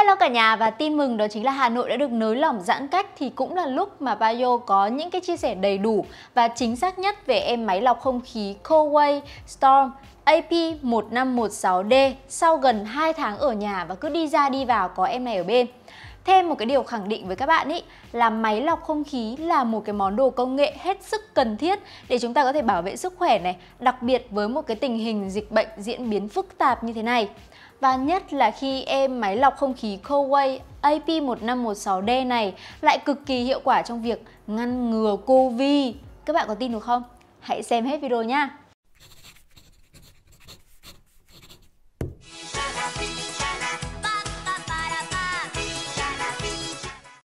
Hello cả nhà và tin mừng đó chính là Hà Nội đã được nới lỏng giãn cách thì cũng là lúc mà Bayo có những cái chia sẻ đầy đủ và chính xác nhất về em máy lọc không khí Coway Storm AP1516D sau gần 2 tháng ở nhà và cứ đi ra đi vào có em này ở bên. Thêm một cái điều khẳng định với các bạn ý là máy lọc không khí là một cái món đồ công nghệ hết sức cần thiết để chúng ta có thể bảo vệ sức khỏe này, đặc biệt với một cái tình hình dịch bệnh diễn biến phức tạp như thế này. Và nhất là khi em máy lọc không khí Coway AP1516D này lại cực kỳ hiệu quả trong việc ngăn ngừa COVID. Các bạn có tin được không? Hãy xem hết video nha!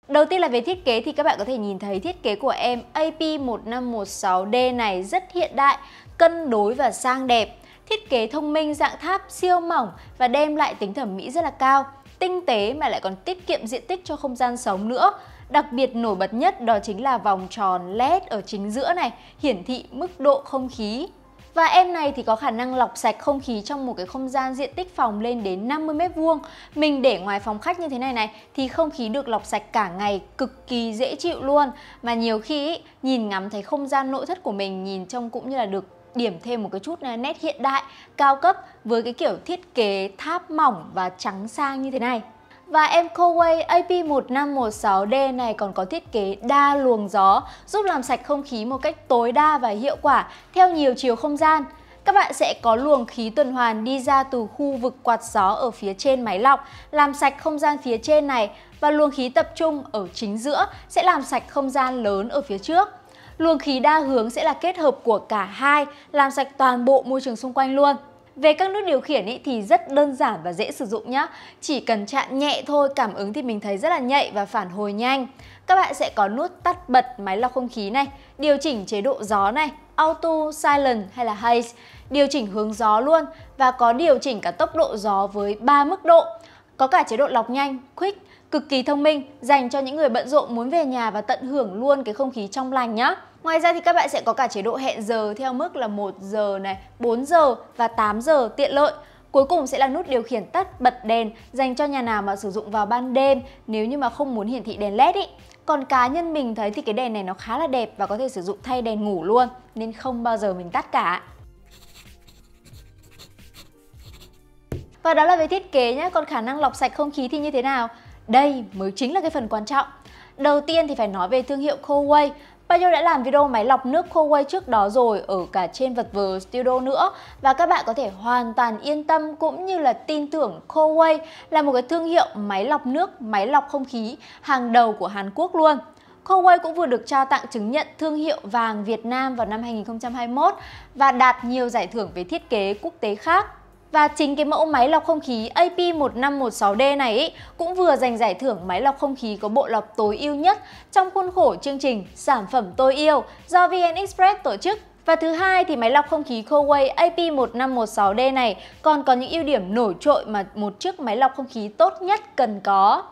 Đầu tiên là về thiết kế thì các bạn có thể nhìn thấy thiết kế của em AP1516D này rất hiện đại, cân đối và sang đẹp. Thiết kế thông minh dạng tháp siêu mỏng và đem lại tính thẩm mỹ rất là cao, tinh tế mà lại còn tiết kiệm diện tích cho không gian sống nữa. Đặc biệt nổi bật nhất đó chính là vòng tròn LED ở chính giữa này, hiển thị mức độ không khí và em này thì có khả năng lọc sạch không khí trong một cái không gian diện tích phòng lên đến 50 mét vuông. Mình để ngoài phòng khách như thế này này thì không khí được lọc sạch cả ngày cực kỳ dễ chịu luôn. Mà nhiều khi ý, nhìn ngắm thấy không gian nội thất của mình nhìn trông cũng như là được điểm thêm một cái chút nét hiện đại, cao cấp với cái kiểu thiết kế tháp mỏng và trắng sang như thế này. Và em Coway AP1516D này còn có thiết kế đa luồng gió giúp làm sạch không khí một cách tối đa và hiệu quả theo nhiều chiều không gian. Các bạn sẽ có luồng khí tuần hoàn đi ra từ khu vực quạt gió ở phía trên máy lọc, làm sạch không gian phía trên này và luồng khí tập trung ở chính giữa sẽ làm sạch không gian lớn ở phía trước. Luồng khí đa hướng sẽ là kết hợp của cả hai, làm sạch toàn bộ môi trường xung quanh luôn. Về các nút điều khiển ý, thì rất đơn giản và dễ sử dụng nhé. Chỉ cần chạm nhẹ thôi, cảm ứng thì mình thấy rất là nhạy và phản hồi nhanh. Các bạn sẽ có nút tắt bật máy lọc không khí này, điều chỉnh chế độ gió này, Auto, Silent hay là Haze, điều chỉnh hướng gió luôn và có điều chỉnh cả tốc độ gió với 3 mức độ. Có cả chế độ lọc nhanh, Quick, cực kỳ thông minh, dành cho những người bận rộn muốn về nhà và tận hưởng luôn cái không khí trong lành nhá. Ngoài ra thì các bạn sẽ có cả chế độ hẹn giờ theo mức là 1 giờ này, 4 giờ và 8 giờ tiện lợi. Cuối cùng sẽ là nút điều khiển tắt bật đèn dành cho nhà nào mà sử dụng vào ban đêm nếu như mà không muốn hiển thị đèn led ý. Còn cá nhân mình thấy thì cái đèn này nó khá là đẹp và có thể sử dụng thay đèn ngủ luôn nên không bao giờ mình tắt cả. Và đó là về thiết kế nhé, còn khả năng lọc sạch không khí thì như thế nào? Đây mới chính là cái phần quan trọng. Đầu tiên thì phải nói về thương hiệu Coway. Bao đã làm video máy lọc nước khô quay trước đó rồi ở cả trên vật vờ studio nữa và các bạn có thể hoàn toàn yên tâm cũng như là tin tưởng khô quay là một cái thương hiệu máy lọc nước, máy lọc không khí hàng đầu của Hàn Quốc luôn. Huawei cũng vừa được trao tặng chứng nhận thương hiệu vàng Việt Nam vào năm 2021 và đạt nhiều giải thưởng về thiết kế quốc tế khác. Và chính cái mẫu máy lọc không khí AP1516D này ý, cũng vừa giành giải thưởng máy lọc không khí có bộ lọc tối ưu nhất trong khuôn khổ chương trình Sản phẩm tôi yêu do VN Express tổ chức và thứ hai thì máy lọc không khí Coway AP1516D này còn có những ưu điểm nổi trội mà một chiếc máy lọc không khí tốt nhất cần có.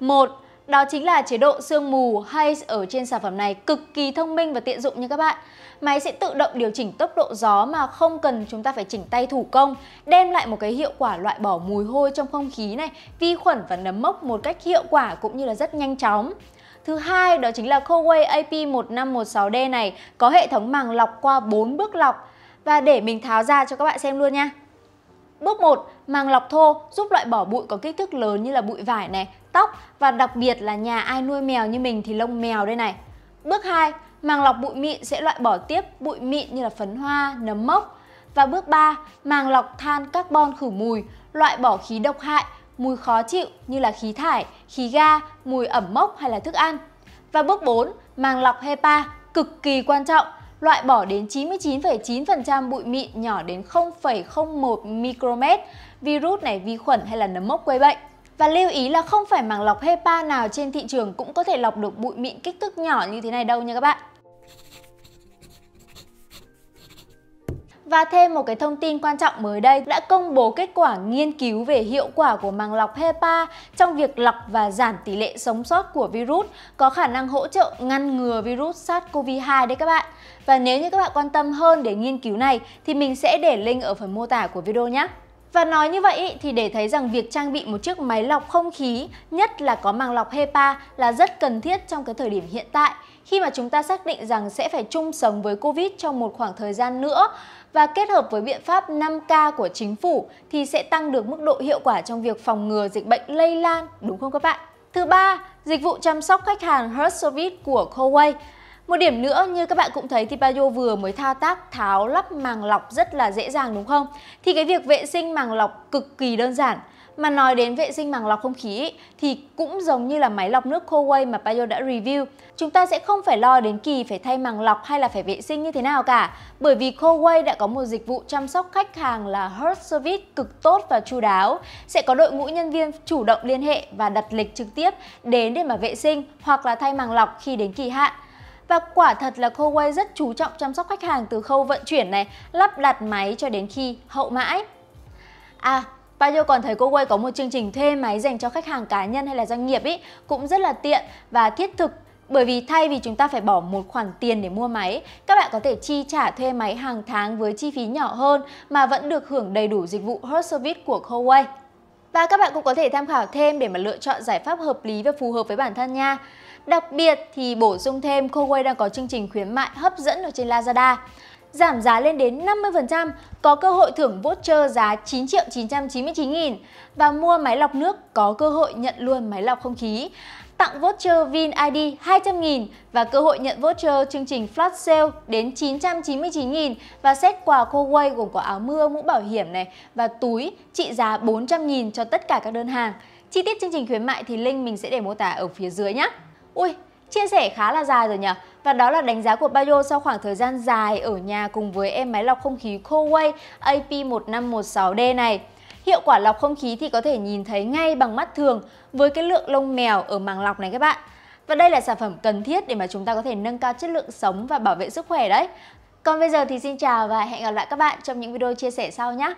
một đó chính là chế độ sương mù hay ở trên sản phẩm này cực kỳ thông minh và tiện dụng nha các bạn. Máy sẽ tự động điều chỉnh tốc độ gió mà không cần chúng ta phải chỉnh tay thủ công, đem lại một cái hiệu quả loại bỏ mùi hôi trong không khí này, vi khuẩn và nấm mốc một cách hiệu quả cũng như là rất nhanh chóng. Thứ hai đó chính là Coway AP1516D này có hệ thống màng lọc qua 4 bước lọc và để mình tháo ra cho các bạn xem luôn nha. Bước 1, màng lọc thô giúp loại bỏ bụi có kích thước lớn như là bụi vải này, tóc và đặc biệt là nhà ai nuôi mèo như mình thì lông mèo đây này. Bước 2, màng lọc bụi mịn sẽ loại bỏ tiếp bụi mịn như là phấn hoa, nấm mốc. Và bước 3, màng lọc than carbon khử mùi, loại bỏ khí độc hại, mùi khó chịu như là khí thải, khí ga, mùi ẩm mốc hay là thức ăn. Và bước 4, màng lọc HEPA cực kỳ quan trọng loại bỏ đến 99,9% bụi mịn nhỏ đến 0,01 micromet, virus này vi khuẩn hay là nấm mốc gây bệnh. Và lưu ý là không phải màng lọc HEPA nào trên thị trường cũng có thể lọc được bụi mịn kích thước nhỏ như thế này đâu nha các bạn. Và thêm một cái thông tin quan trọng mới đây đã công bố kết quả nghiên cứu về hiệu quả của màng lọc HEPA trong việc lọc và giảm tỷ lệ sống sót của virus có khả năng hỗ trợ ngăn ngừa virus SARS-CoV-2 đấy các bạn. Và nếu như các bạn quan tâm hơn để nghiên cứu này thì mình sẽ để link ở phần mô tả của video nhé. Và nói như vậy thì để thấy rằng việc trang bị một chiếc máy lọc không khí, nhất là có màng lọc HEPA là rất cần thiết trong cái thời điểm hiện tại khi mà chúng ta xác định rằng sẽ phải chung sống với Covid trong một khoảng thời gian nữa và kết hợp với biện pháp 5K của chính phủ thì sẽ tăng được mức độ hiệu quả trong việc phòng ngừa dịch bệnh lây lan, đúng không các bạn? Thứ ba, dịch vụ chăm sóc khách hàng Hurt Service của Coway một điểm nữa như các bạn cũng thấy thì Bayo vừa mới thao tác tháo lắp màng lọc rất là dễ dàng đúng không? Thì cái việc vệ sinh màng lọc cực kỳ đơn giản. Mà nói đến vệ sinh màng lọc không khí thì cũng giống như là máy lọc nước Coway mà Payo đã review, chúng ta sẽ không phải lo đến kỳ phải thay màng lọc hay là phải vệ sinh như thế nào cả, bởi vì Coway đã có một dịch vụ chăm sóc khách hàng là Heart Service cực tốt và chu đáo, sẽ có đội ngũ nhân viên chủ động liên hệ và đặt lịch trực tiếp đến để mà vệ sinh hoặc là thay màng lọc khi đến kỳ hạn. Và quả thật là Coway rất chú trọng chăm sóc khách hàng từ khâu vận chuyển này, lắp đặt máy cho đến khi hậu mãi. À, Bao nhiêu còn thấy cô Way có một chương trình thuê máy dành cho khách hàng cá nhân hay là doanh nghiệp ý, cũng rất là tiện và thiết thực bởi vì thay vì chúng ta phải bỏ một khoản tiền để mua máy, các bạn có thể chi trả thuê máy hàng tháng với chi phí nhỏ hơn mà vẫn được hưởng đầy đủ dịch vụ Hot Service của Huawei. Và các bạn cũng có thể tham khảo thêm để mà lựa chọn giải pháp hợp lý và phù hợp với bản thân nha. Đặc biệt thì bổ sung thêm Huawei đang có chương trình khuyến mại hấp dẫn ở trên Lazada giảm giá lên đến 50%, có cơ hội thưởng voucher giá 9 triệu 999 nghìn và mua máy lọc nước có cơ hội nhận luôn máy lọc không khí. Tặng voucher VinID 200 nghìn và cơ hội nhận voucher chương trình flash sale đến 999 nghìn và set quà khô quay gồm có áo mưa, mũ bảo hiểm này và túi trị giá 400 nghìn cho tất cả các đơn hàng. Chi tiết chương trình khuyến mại thì link mình sẽ để mô tả ở phía dưới nhé. Ui, chia sẻ khá là dài rồi nhỉ? Và đó là đánh giá của Bayo sau khoảng thời gian dài ở nhà cùng với em máy lọc không khí Coway AP1516D này. Hiệu quả lọc không khí thì có thể nhìn thấy ngay bằng mắt thường với cái lượng lông mèo ở màng lọc này các bạn. Và đây là sản phẩm cần thiết để mà chúng ta có thể nâng cao chất lượng sống và bảo vệ sức khỏe đấy. Còn bây giờ thì xin chào và hẹn gặp lại các bạn trong những video chia sẻ sau nhé.